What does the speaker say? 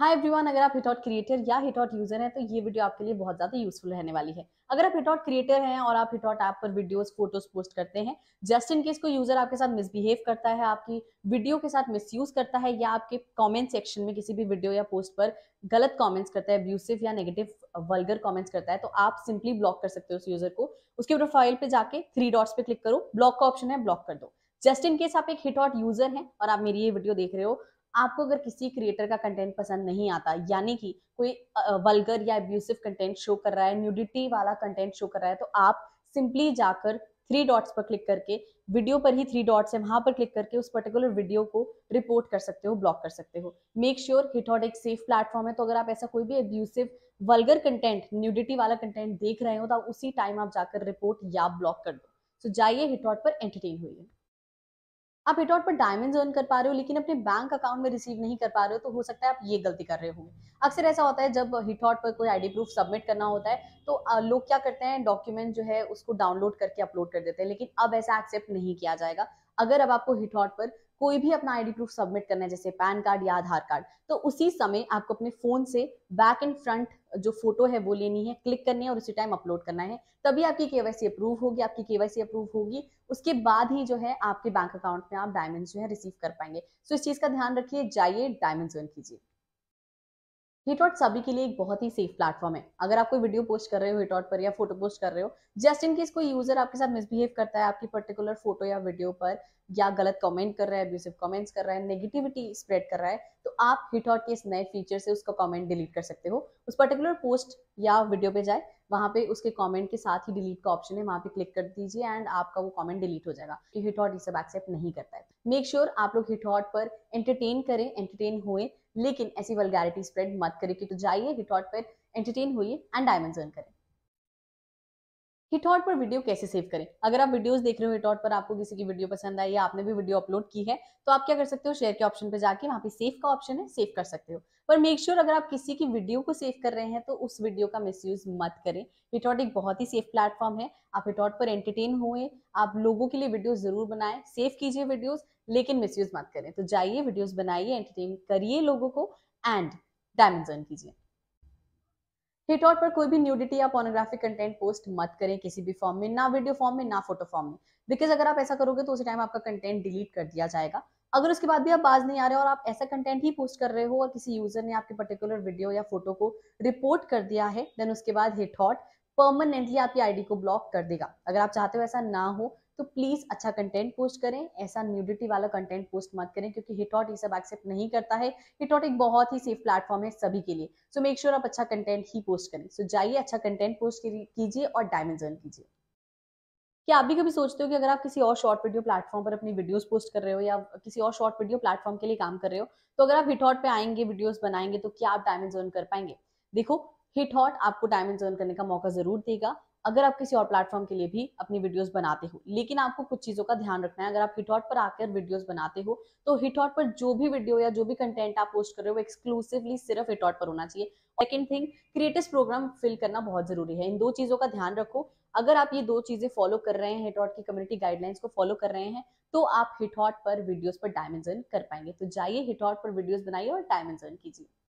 hi everyone अगर आप हिटॉट creator या हिटॉट यूजर हैं तो ये वीडियो आपके लिए बहुत ज्यादा यूजफुल रहने वाली है अगर आप हिटॉट क्रिएटर हैं और आप हिटॉट ऐप पर वीडियोस फोटोज पोस्ट करते हैं जस्ट इन केस कोई यूजर आपके साथ मिसबिहेव करता है आपकी वीडियो के साथ मिसयूज करता है या आपके कमेंट सेक्शन में किसी भी वीडियो या पोस्ट पर गलत कमेंट्स करता है अब्यूसिव या नेगेटिव वर्गर कॉमेंट्स करता है तो आप सिंपली ब्लॉक कर सकते हो उस यूजर को उसके प्रोफाइल पर जाके थ्री डॉट्स पे क्लिक करो ब्लॉक का ऑप्शन है ब्लॉक कर दो जस्ट इन केस आप एक हिटॉट यूजर हैं और आप मेरी ये वीडियो देख रहे हो आपको अगर किसी क्रिएटर का कंटेंट पसंद नहीं आता यानी कि कोई वल्गर या एब्यूसिव कंटेंट शो कर रहा है न्यूडिटी वाला कंटेंट शो कर रहा है तो आप सिंपली जाकर थ्री डॉट्स पर क्लिक करके वीडियो पर ही थ्री डॉट्स है वहां पर क्लिक करके उस पर्टिकुलर वीडियो को रिपोर्ट कर सकते हो ब्लॉक कर सकते हो मेक श्योर हिटहॉट एक सेफ प्लेटफॉर्म है तो अगर आप ऐसा कोई भी एब्यूसिव वल्गर कंटेंट न्यूडिटी वाला कंटेंट देख रहे हो तो उसी टाइम आप जाकर रिपोर्ट या ब्लॉक कर दो सो जाइए जाइए हिटहॉट पर एंटरटेन हुई आप एटॉट पर डायमंड अर्न कर पा रहे हो लेकिन अपने बैंक अकाउंट में रिसीव नहीं कर पा रहे हो तो हो सकता है आप ये गलती कर रहे होंगे अक्सर ऐसा होता है जब हिटॉट पर कोई आईडी प्रूफ सबमिट करना होता है तो लोग क्या करते हैं डॉक्यूमेंट जो है उसको डाउनलोड करके अपलोड कर देते हैं लेकिन अब ऐसा एक्सेप्ट नहीं किया जाएगा अगर अब आपको हिटहॉट पर कोई भी अपना आईडी प्रूफ सबमिट करना है जैसे पैन कार्ड या आधार कार्ड तो उसी समय आपको अपने फोन से बैक एंड फ्रंट जो फोटो है वो लेनी है क्लिक करनी है और उसी टाइम अपलोड करना है तभी आपकी केवाईसी अप्रूव होगी आपकी केवाईसी अप्रूव होगी उसके बाद ही जो है आपके बैंक अकाउंट में आप डायमंड जो है रिसीव कर पाएंगे सो इस चीज का ध्यान रखिए जाइए डायमंड ज्वाइन कीजिए हिटॉट सभी के लिए एक बहुत ही सेफ प्लेटफॉर्म है अगर आप कोई वीडियो पोस्ट कर रहे हो हिटॉट पर या फोटो पोस्ट कर रहे हो जस्ट इन केस कोई यूजर आपके साथ मिसबिहेव करता है आपकी पर्टिकुलर फोटो या वीडियो पर या गलत कमेंट कर रहा है अब्यूसिव कमेंट्स कर रहा है नेगेटिविटी स्प्रेड कर रहा है तो आप हिटॉट के इस नए फीचर से उसका कॉमेंट डिलीट कर सकते हो उस पर्टिकुलर पोस्ट या वीडियो पे जाए वहाँ पे उसके कमेंट के साथ ही डिलीट का ऑप्शन है वहाँ पे क्लिक कर दीजिए एंड आपका वो कमेंट डिलीट हो जाएगा कि हिटहॉट ये सब एक्सेप्ट नहीं करता है मेक श्योर sure आप लोग हिटहॉट पर एंटरटेन करें एंटरटेन हुए लेकिन ऐसी वलगैरिटी स्प्रेड मत करें कि तो जाइए हिटहॉट पर एंटरटेन हुई एंड डायमंड अर्न करें हिटॉट पर वीडियो कैसे सेव करें अगर आप वीडियोस देख रहे हो हिटॉट पर आपको किसी की वीडियो पसंद आई या आपने भी वीडियो अपलोड की है तो आप क्या कर सकते हो शेयर के ऑप्शन पर जाके वहाँ पे सेव का ऑप्शन है सेव कर सकते हो पर मेक श्योर sure, अगर आप किसी की वीडियो को सेव कर रहे हैं तो उस वीडियो का मिस मत करें हिटॉट एक बहुत ही सेफ प्लेटफॉर्म है आप हिटॉट पर एंटरटेन हुए आप लोगों के लिए वीडियो जरूर बनाए सेव कीजिए वीडियोज लेकिन मिस मत करें तो जाइए वीडियोज बनाइए एंटरटेन करिए लोगों को एंड डायमेंड कीजिए ट्विटर पर कोई भी न्यूडिटी या पोर्नोग्राफिक कंटेंट पोस्ट मत करें किसी भी फॉर्म में ना वीडियो फॉर्म में ना फोटो फॉर्म में बिकॉज अगर आप ऐसा करोगे तो उसी टाइम आपका कंटेंट डिलीट कर दिया जाएगा अगर उसके बाद भी आप बाज नहीं आ रहे और आप ऐसा कंटेंट ही पोस्ट कर रहे हो और किसी यूजर ने आपके पर्टिकुलर वीडियो या फोटो को रिपोर्ट कर दिया है देन उसके बाद हॉट परमानेंटली आपकी आईडी को ब्लॉक कर देगा अगर आप चाहते हो ऐसा ना हो तो प्लीज अच्छा कंटेंट पोस्ट करें ऐसा न्यूडिटी वाला कंटेंट पोस्ट मत करें क्योंकि हिटॉट ये सब एक्सेप्ट नहीं करता है हिटॉट एक बहुत ही सेफ प्लेटफॉर्म है सभी के लिए सो मेक श्योर आप अच्छा कंटेंट ही पोस्ट करें सो so, जाइए अच्छा कंटेंट पोस्ट कीजिए और डायमंड जर्न कीजिए क्या आप भी कभी सोचते हो कि अगर आप किसी और शॉर्ट वीडियो प्लेटफॉर्म पर अपनी वीडियोस पोस्ट कर रहे हो या किसी और शॉर्ट वीडियो प्लेटफॉर्म के लिए काम कर रहे हो तो अगर आप हिटहॉट पे आएंगे वीडियोस बनाएंगे तो क्या आप डायमंड जर्न कर पाएंगे देखो हिटहॉट आपको डायमंड जर्न करने का मौका जरूर देगा अगर आप किसी और प्लेटफॉर्म के लिए भी अपनी वीडियोस बनाते हो लेकिन आपको कुछ चीज़ों का ध्यान रखना है अगर आप हिटहॉट पर आकर वीडियोस बनाते हो तो हिटॉट पर जो भी वीडियो या जो भी कंटेंट आप पोस्ट कर रहे हो वो एक्सक्लूसिवली सिर्फ हिटहॉट पर होना चाहिए second thing creative program fill करना बहुत जरूरी है इन दो चीज़ों का ध्यान रखो अगर आप ये दो चीज़ें फॉलो कर रहे हैं हिटहॉट की कम्युनिटी गाइडलाइंस को फॉलो कर रहे हैं तो आप हिटहॉट पर वीडियोज पर डायमेंजन कर पाएंगे तो जाइए हिटहॉट पर वीडियोज बनाइए और डायमेंजन कीजिए